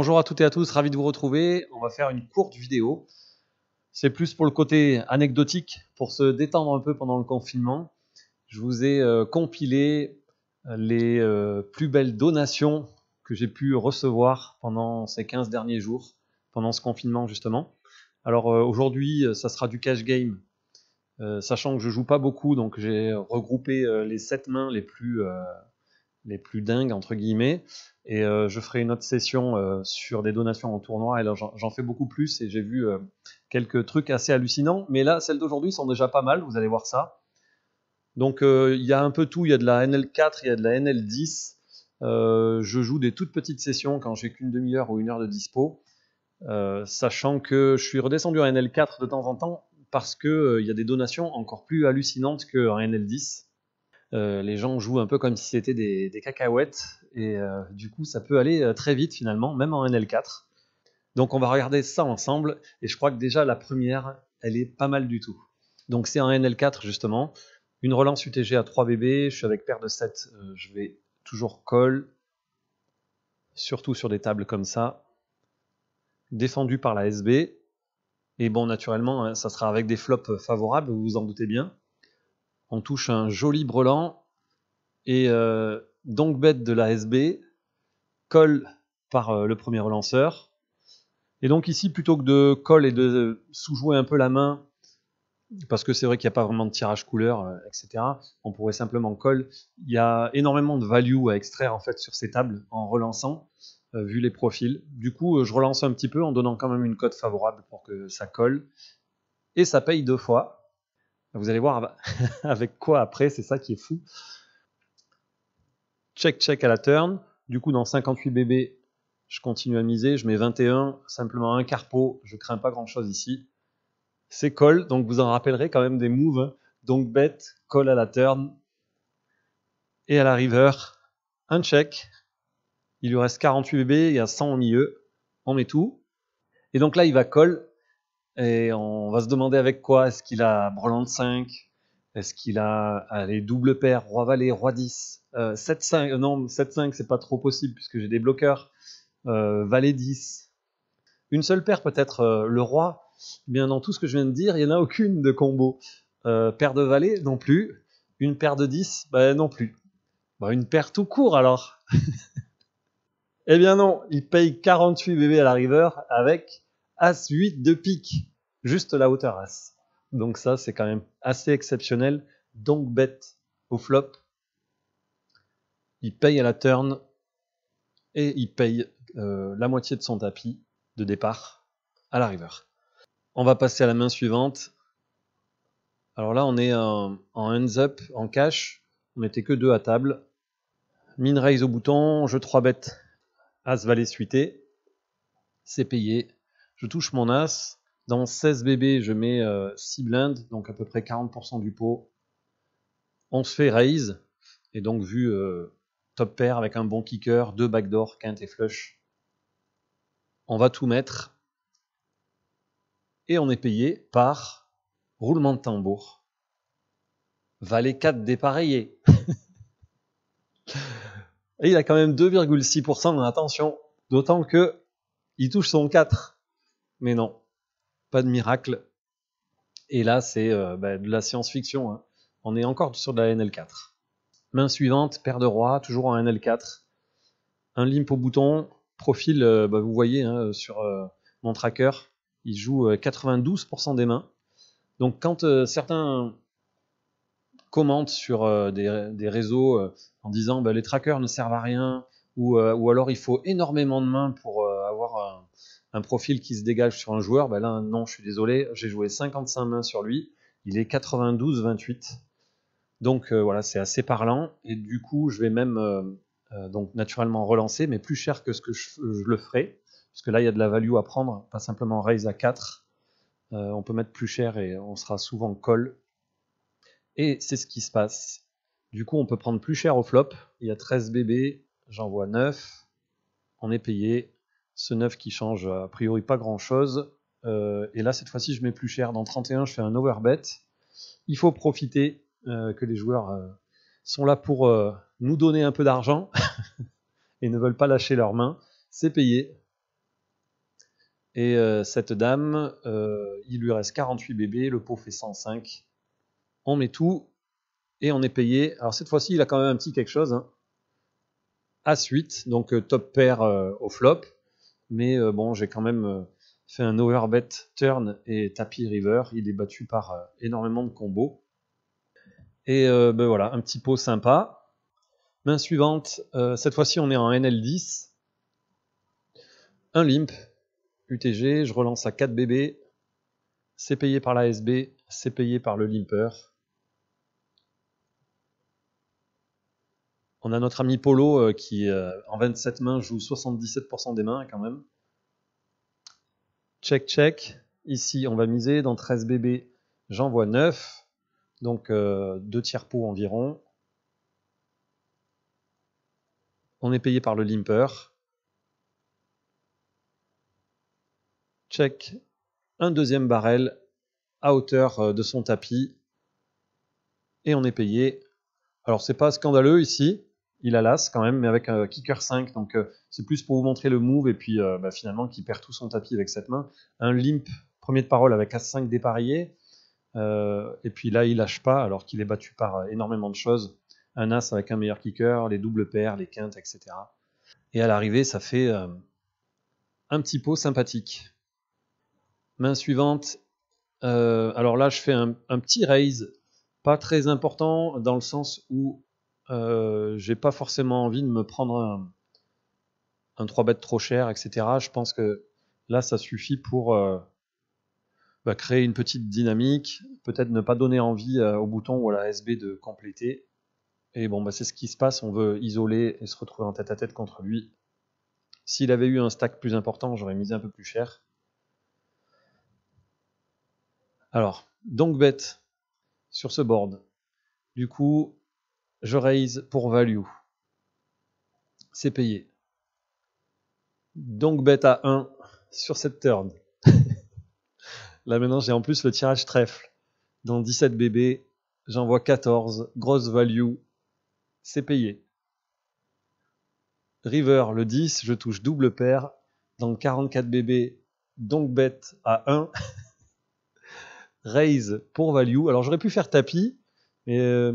Bonjour à toutes et à tous, ravi de vous retrouver. On va faire une courte vidéo. C'est plus pour le côté anecdotique, pour se détendre un peu pendant le confinement. Je vous ai euh, compilé euh, les euh, plus belles donations que j'ai pu recevoir pendant ces 15 derniers jours, pendant ce confinement justement. Alors aujourd'hui, ça sera du cash game. sachant que je joue pas beaucoup, donc j'ai regroupé les 7 mains les plus les plus dingues, entre guillemets. Et euh, je ferai une autre session euh, sur des donations en tournoi. Et là, j'en fais beaucoup plus et j'ai vu euh, quelques trucs assez hallucinants. Mais là, celles d'aujourd'hui sont déjà pas mal, vous allez voir ça. Donc, il y a un peu tout. Il y a de la NL4, il y a de la NL10. je joue des toutes petites sessions quand j'ai qu'une demi-heure ou une heure de dispo. sachant que je suis redescendu en NL4 de temps en temps parce qu'il y a des donations encore plus hallucinantes qu'en NL10. Euh, les gens jouent un peu comme si c'était des, cacahuètes, et euh, du coup ça peut aller euh, très vite finalement, même en NL4. Donc on va regarder ça ensemble, et je crois que déjà la première, elle est pas mal du tout. Donc c'est en NL4 justement, une relance UTG à 3 BB, je suis avec paire de 7, je vais toujours call, surtout sur des tables comme ça, défendu par la SB, et bon naturellement hein, ça sera avec des flops favorables, vous vous en doutez bien. On touche un joli brelan. Et euh, donc bête de la SB colle par euh, le premier relanceur. Et donc ici, plutôt que de colle et de sous-jouer un peu la main, parce que c'est vrai qu'il n'y a pas vraiment de tirage couleur, euh, etc., on pourrait simplement colle. Il y a énormément de value à extraire en fait sur ces tables en relançant, vu les profils. Du coup, je relance un petit peu en donnant quand même une cote favorable pour que ça colle. Et ça paye deux fois. Vous allez voir avec quoi après, c'est ça qui est fou. Check, check à la turn. Du coup, dans 58 bébés, je continue à miser. Je mets 21, simplement un carpo. Je crains pas grand-chose ici. C'est call, donc vous en rappellerez quand même des moves. Hein. Donc bête call à la turn. Et à la river, un check. Il lui reste 48 bébés, il y a 100 au milieu. On met tout. Et donc là, il va call et on va se demander avec quoi. Est-ce qu'il a de 5 Est-ce qu'il a les double paire, Roi Valet, Roi 10 7-5, euh, euh, non, 7-5, c'est pas trop possible puisque j'ai des bloqueurs. Euh, Valet 10. Une seule paire peut-être, euh, le Roi. Eh bien, dans tout ce que je viens de dire, il n'y en a aucune de combo. paire de Valet non plus. Une paire de 10, bah, ben, non plus. une paire tout court alors. eh bien non, il paye 48 bébés à la river avec As-8 de pique, juste la hauteur As. Donc ça, c'est quand même assez exceptionnel. Donc bête au flop. Il paye à la turn et il paye euh, la moitié de son tapis de départ à la river. On va passer à la main suivante. Alors là, on est en, hands up, en cash. On n'était que deux à table. Min raise au bouton, Je 3 bêtes. As valet suité. C'est payé je touche mon As. Dans 16 bébés, je mets 6 euh, blindes, donc à peu près 40% du pot. On se fait raise. Et donc, vu euh, top pair avec un bon kicker, deux backdoor, quinte et flush, on va tout mettre. Et on est payé par roulement de tambour. Valet 4 dépareillé. et il a quand même 2,6%, attention. D'autant que il touche son 4. Mais non, pas de miracle. Et là, c'est euh, bah, de la science-fiction. Hein. On est encore sur de la NL4. Main suivante, paire de rois, toujours en NL4. Un limp au bouton, profil, euh, bah, vous voyez hein, sur euh, mon tracker, il joue 92% des mains. Donc quand certains commentent sur des, réseaux en disant bah, les trackers ne servent à rien, ou alors il faut énormément de mains pour un profil qui se dégage sur un joueur, ben là, non, je suis désolé, j'ai joué 55 mains sur lui, il est 92-28. Donc euh, voilà, c'est assez parlant, et du coup, je vais même euh, euh, donc naturellement relancer, mais plus cher que ce que je, le ferai, parce que là, il y a de la value à prendre, pas simplement raise à 4. on peut mettre plus cher et on sera souvent call. Et c'est ce qui se passe. Du coup, on peut prendre plus cher au flop. Il y a 13 bébés, j'en vois 9. On est payé ce 9 qui change a priori pas grand chose. Euh, et là, cette fois-ci, je mets plus cher. Dans 31, je fais un overbet. Il faut profiter euh, que les joueurs euh, sont là pour nous donner un peu d'argent et ne veulent pas lâcher leurs mains. C'est payé. Et cette dame, il lui reste 48 bébés, le pot fait 105. On met tout et on est payé. Alors cette fois-ci, il a quand même un petit quelque chose. Hein. À suite. donc top pair au flop mais euh, bon, j'ai quand même euh, fait un overbet turn et tapis river. Il est battu par euh, énormément de combos. Et ben voilà, un petit pot sympa. Main suivante, cette fois-ci on est en NL10. Un limp, UTG, je relance à 4 BB. C'est payé par la SB, c'est payé par le limper. On a notre ami Polo euh, qui, euh, en 27 mains, joue 77% des mains quand même. Check, check. Ici, on va miser. Dans 13 bébés, j'envoie 9. Donc, 2 euh, tiers pot environ. On est payé par le limper. Check. Un deuxième barrel à hauteur de son tapis. Et on est payé. Alors, c'est pas scandaleux ici il a l'as quand même, mais avec un euh, kicker 5. Donc euh, c'est plus pour vous montrer le move et puis euh, bah, finalement qu'il perd tout son tapis avec cette main. Un limp, premier de parole avec as 5 dépareillé. et puis là, il lâche pas alors qu'il est battu par énormément de choses. Un as avec un meilleur kicker, les doubles paires, les quintes, etc. Et à l'arrivée, ça fait un petit pot sympathique. Main suivante. alors là, je fais un, un petit raise, pas très important dans le sens où euh, j'ai pas forcément envie de me prendre un, 3 bet trop cher, etc. Je pense que là, ça suffit pour euh, bah, créer une petite dynamique, peut-être ne pas donner envie euh, au bouton ou à la SB de compléter. Et bon, bah, c'est ce qui se passe, on veut isoler et se retrouver en tête à tête contre lui. S'il avait eu un stack plus important, j'aurais misé un peu plus cher. Alors, donc bête sur ce board. Du coup, je raise pour value. C'est payé. Donc bête à 1 sur cette turn. Là maintenant j'ai en plus le tirage trèfle. Dans 17 bébés, j'envoie 14, grosse value, c'est payé. River le 10, je touche double paire. Dans 44 bébés, donc bête à 1. Raise pour value. Alors j'aurais pu faire tapis, mais euh,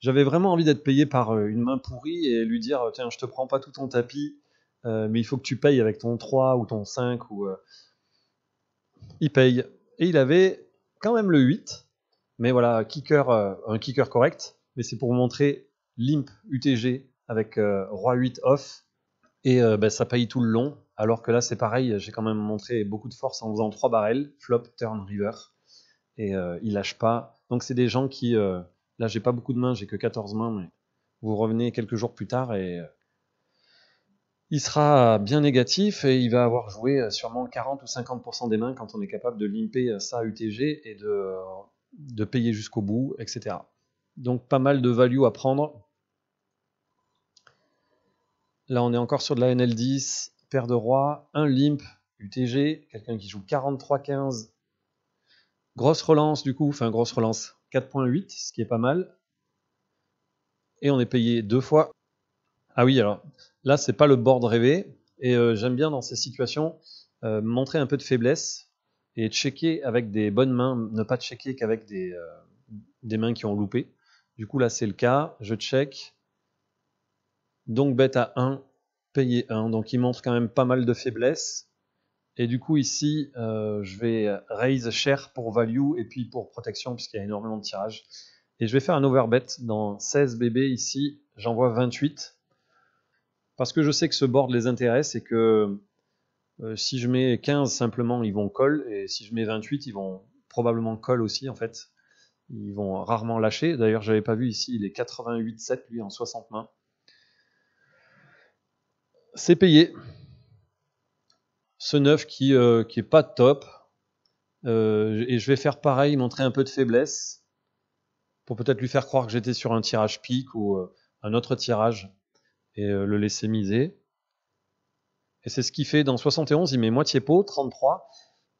j'avais vraiment envie d'être payé par euh, une main pourrie et lui dire euh, Tiens, je te prends pas tout ton tapis, euh, mais il faut que tu payes avec ton 3 ou ton 5. Ou, Il paye. Et il avait quand même le 8, mais voilà, kicker, un kicker correct. Mais c'est pour montrer l'imp UTG avec roi 8 off. Et bah, ça paye tout le long. Alors que là, c'est pareil, j'ai quand même montré beaucoup de force en faisant 3 barrels, flop, turn, river. Et il lâche pas. Donc, c'est des gens qui Là, j'ai pas beaucoup de mains, j'ai que 14 mains, mais vous revenez quelques jours plus tard et euh, il sera bien négatif et il va avoir joué euh, sûrement 40 ou 50% des mains quand on est capable de limper euh, ça UTG et de, de payer jusqu'au bout, etc. Donc pas mal de value à prendre. Là, on est encore sur de la NL10, paire de rois, un limp, UTG, quelqu'un qui joue 43-15. Grosse relance du coup, enfin grosse relance. 4.8, ce qui est pas mal. Et on est payé deux fois. Ah oui, alors là, c'est pas le bord rêvé. Et euh, j'aime bien dans ces situations euh, montrer un peu de faiblesse et checker avec des bonnes mains, ne pas checker qu'avec des, euh, des mains qui ont loupé. Du coup, là, c'est le cas. Je check. Donc, bête à 1, payé 1. Donc, il montre quand même pas mal de faiblesse. Et du coup, ici, euh, je vais raise cher pour value et puis pour protection, puisqu'il y a énormément de tirages. Et je vais faire un overbet dans 16 bébés ici, j'envoie 28. Parce que je sais que ce board les intéresse et que euh, si je mets 15 simplement, ils vont call. Et si je mets 28, ils vont probablement call aussi, en fait. Ils vont rarement lâcher. D'ailleurs, j'avais pas vu ici, il est 88-7, lui, en 60 mains. C'est payé ce 9 qui, euh, qui est pas top. Euh, et je vais faire pareil, montrer un peu de faiblesse pour peut-être lui faire croire que j'étais sur un tirage pique ou euh, un autre tirage et le laisser miser. Et c'est ce qui fait dans 71, il met moitié pot, 33.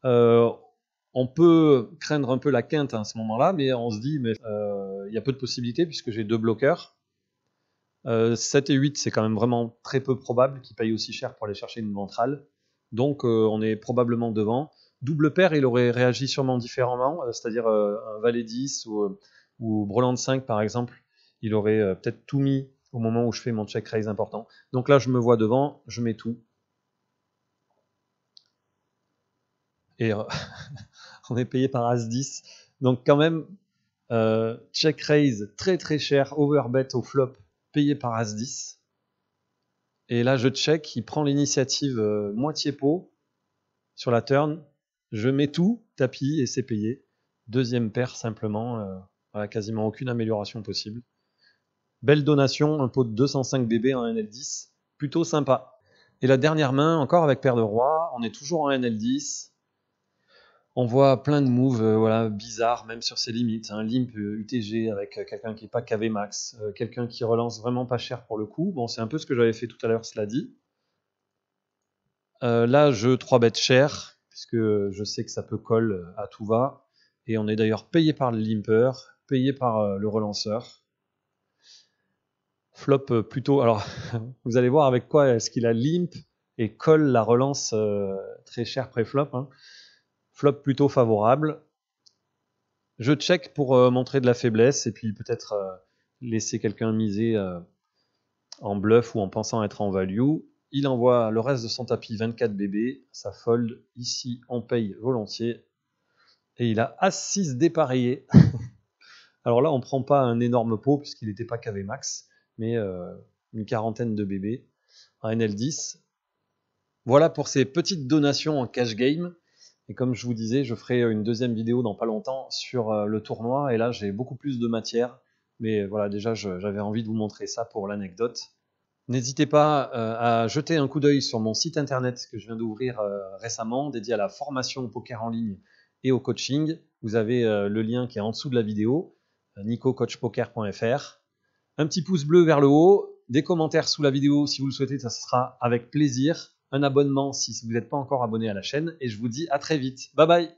on peut craindre un peu la quinte à ce moment-là, mais on se dit, mais il y a peu de possibilités puisque j'ai deux bloqueurs. 7 et 8, c'est quand même vraiment très peu probable qu'il paye aussi cher pour aller chercher une ventrale. Donc euh, on est probablement devant. Double paire, il aurait réagi sûrement différemment, euh, c'est-à-dire euh, un valet 10 ou, ou Breland 5 par exemple, il aurait peut-être tout mis au moment où je fais mon check raise important. Donc là, je me vois devant, je mets tout. Et on est payé par As-10. Donc quand même, check raise très très cher, overbet au flop, payé par As-10. Et là, je check, il prend l'initiative euh, moitié pot sur la turn. Je mets tout, tapis, et c'est payé. Deuxième paire, simplement. Euh, quasiment aucune amélioration possible. Belle donation, un pot de 205 BB en NL10. Plutôt sympa. Et la dernière main, encore avec paire de roi, on est toujours en NL10 on voit plein de moves euh, voilà, bizarres, même sur ses limites. Hein. Limp UTG euh, avec euh, quelqu'un qui n'est pas KV max, quelqu'un qui relance vraiment pas cher pour le coup. Bon, c'est un peu ce que j'avais fait tout à l'heure, cela dit. là, je 3 bêtes cher, puisque je sais que ça peut colle à tout va. Et on est d'ailleurs payé par le limper, payé par le relanceur. Flop plutôt. Alors, vous allez voir avec quoi est-ce qu'il a limp et colle la relance très cher pré-flop. Hein. Flop plutôt favorable. Je check pour euh, montrer de la faiblesse et puis peut-être euh, laisser quelqu'un miser euh, en bluff ou en pensant être en value. Il envoie le reste de son tapis 24 bébés, ça fold. Ici, on paye volontiers. Et il a As-6 dépareillé. Alors là, on ne prend pas un énorme pot puisqu'il n'était pas KV max, mais une quarantaine de bébés. Un NL10. Voilà pour ces petites donations en cash game. Et comme je vous disais, je ferai euh, une deuxième vidéo dans pas longtemps sur euh, le tournoi. Et là, j'ai beaucoup plus de matière. Mais euh, voilà, déjà, j'avais envie de vous montrer ça pour l'anecdote. N'hésitez pas à jeter un coup d'œil sur mon site internet que je viens d'ouvrir récemment, dédié à la formation au poker en ligne et au coaching. Vous avez le lien qui est en dessous de la vidéo, nicocoachpoker.fr. Un petit pouce bleu vers le haut, des commentaires sous la vidéo si vous le souhaitez, ça sera avec plaisir un abonnement si vous n'êtes pas encore abonné à la chaîne. Et je vous dis à très vite. Bye bye